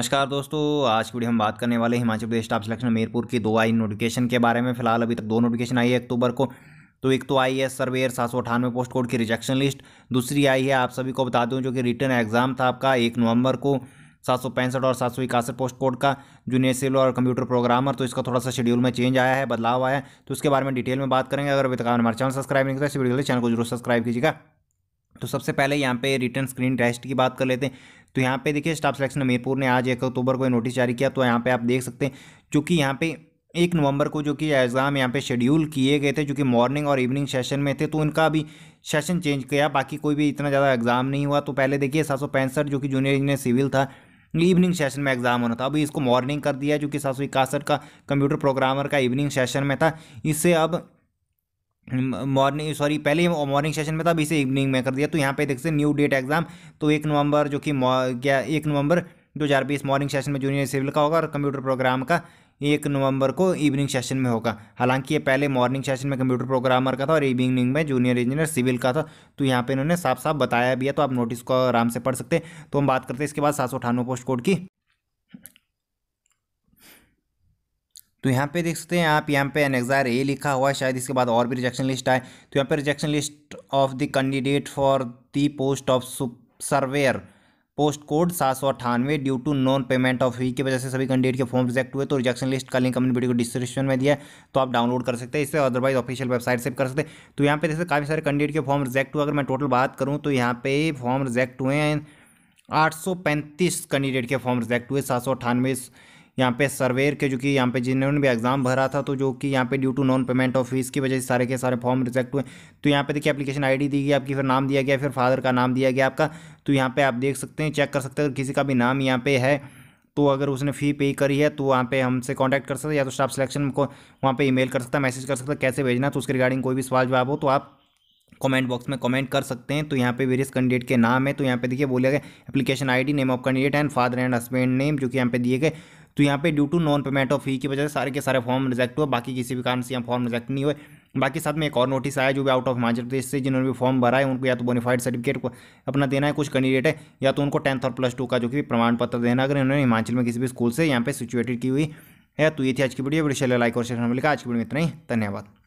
नमस्कार दोस्तों आज की वीडियो हम बात करने वाले हिमाचल प्रदेश स्टाफ सिलेक्शन मीरपुर की दो आई नोटिफिकेशन के बारे में फिलहाल अभी तक दो नोटिफिकेशन आई है अक्टूबर को तो एक तो आई है सर्वेयर सात सौ अठानवे पोस्ट कोड की रिजेक्शन लिस्ट दूसरी आई है आप सभी को बता दूं जो कि रिटर्न एग्जाम था आपका एक नवंबर को सात सौ पैंसठ और सात सौ इकसठ पोस्ट कोड का जूनियर सिविल और कंप्यूटर प्रोग्रामर तो इसका थोड़ा सा शेड्यूल में चेंज आया है बदलाव आया है तो उसके बारे में डिटेल में बात करेंगे अगर अभी तक हमारे चैनल सब्सक्राइब नहीं किया तो इस वीडियो के लिए चैनल को जरूर सब्सक्राइब कीजिएगा तो सबसे पहले यहाँ पे रिटर्न स्क्रीन टेस्ट की बात कर लेते हैं तो यहाँ पे देखिए स्टाफ सिलेक्शन हमीरपुर ने आज एक अक्टूबर को नोटिस जारी किया तो यहाँ पे आप देख सकते हैं क्योंकि यहाँ पे एक नवंबर को जो कि एग्ज़ाम यहाँ पे शेड्यूल किए गए थे जो कि मॉर्निंग और इवनिंग सेशन में थे तो उनका अभी सेशन चेंज किया बाकी कोई भी इतना ज़्यादा एग्ज़ाम नहीं हुआ तो पहले देखिए सात जो कि जूनियर इंजीनियर सिविल था इवनिंग सेशन में एग्जाम होना था अभी इसको मॉर्निंग कर दिया जो कि सात का कंप्यूटर प्रोग्रामर का इवनिंग सेशन में था इससे अब मॉर्निंग सॉरी पहले ही मॉर्निंग सेशन में था अभी से इवनिंग में कर दिया तो यहाँ पे देख सकते न्यू डेट एग्जाम तो एक नवंबर जो कि क्या एक नवंबर दो हज़ार बीस मॉर्निंग सेशन में जूनियर सिविल का होगा और कंप्यूटर प्रोग्राम का एक नवंबर को इवनिंग सेशन में होगा हालांकि ये पहले मॉर्निंग सेशन में कंप्यूटर प्रोग्रामर का था और इवनिंग में जूनियर इंजीनियर सिविल का था तो यहाँ पे इन्होंने साफ साफ बताया भी है तो आप नोटिस को आराम से पढ़ सकते हैं तो हम बात करते हैं इसके बाद सात सौ अठानवे पोस्ट कोड की तो यहाँ पे देख सकते हैं आप यहाँ पे एनेक्सार ए लिखा हुआ है शायद इसके बाद और भी रिजेक्शन लिस्ट आए तो यहाँ पे rejection list of the candidate for the post of surveyor post code सात सौ अठानवे due to non payment of वी की वजह से सभी कैंडिडेट के फॉर्म रिजेक्ट हुए तो रिजेक्शन लिस्ट का लिंक हमने वीडियो को डिस्क्रिप्शन में दिया तो आप डाउनलोड कर सकते हैं इससे अदरवाइज ऑफिशियल वेबसाइट से कर सकते हैं तो यहाँ पे जैसे काफ़ी सारे कैंडिडेट के फॉर्म रिजेक्ट हुए अगर मैं टोटल बात करूँ तो यहाँ पे फॉर्म रिजेक्ट हुए हैं आठ सौ पैंतीस कैंडिडेट के फॉर्म रिजेक्ट हुए सात सौ अठानवे यहाँ पे सर्वेयर के जो कि यहाँ पे जिन्होंने भी एग्जाम भरा था तो जो कि यहाँ पे due to non payment of fees की वजह से सारे के सारे फॉर्म रिजेक्ट हुए तो यहाँ पे देखिए एप्लीकेशन आईडी दी गई आपकी फिर नाम दिया गया फिर फादर का नाम दिया गया आपका तो यहाँ पे आप देख सकते हैं चेक कर सकते हैं किसी का भी नाम यहाँ पे है तो अगर उसने फ़ी पे करी है तो वहाँ पे हमसे कांटेक्ट कर सकते हैं या तो स्टाफ सिलेक्शन को वहाँ पे ईमेल कर सकता है मैसेज कर सकता है कैसे भेजना तो उसके रिगार्डिंग कोई भी सवाल जवाब हो तो आप कमेंट बॉक्स में कमेंट कर सकते हैं तो यहाँ पे वेरियस कैंडिडेट के नाम है तो यहाँ पे देखिए बोले गया application ID name of candidate and father and husband name जो कि यहाँ पे दिए गए तो यहाँ पे due to non payment of fee की वजह से सारे के सारे फॉर्म रिजेक्ट हुआ बाकी किसी भी कारण से यहाँ फॉर्म रिजेक्ट नहीं हुए बाकी साथ में एक और नोटिस आया जो भी आउट ऑफ हिमाचल प्रदेश से जिन्होंने भी फॉर्म भरा है उनको या तो बोनीफाइड सर्टिफिकेट को अपना देना है कुछ कैंडिडेट है या तो उनको टेंथ और प्लस टू का जो कि प्रमाण पत्र देना अगर इन्होंने हिमाचल में किसी भी स्कूल से यहाँ पे सिचुएटेड की हुई है तो ये थी आज की वीडियो वीडियो लाइक और शेयर हमें लिखा आज की वीडियो में इतना ही धन्यवाद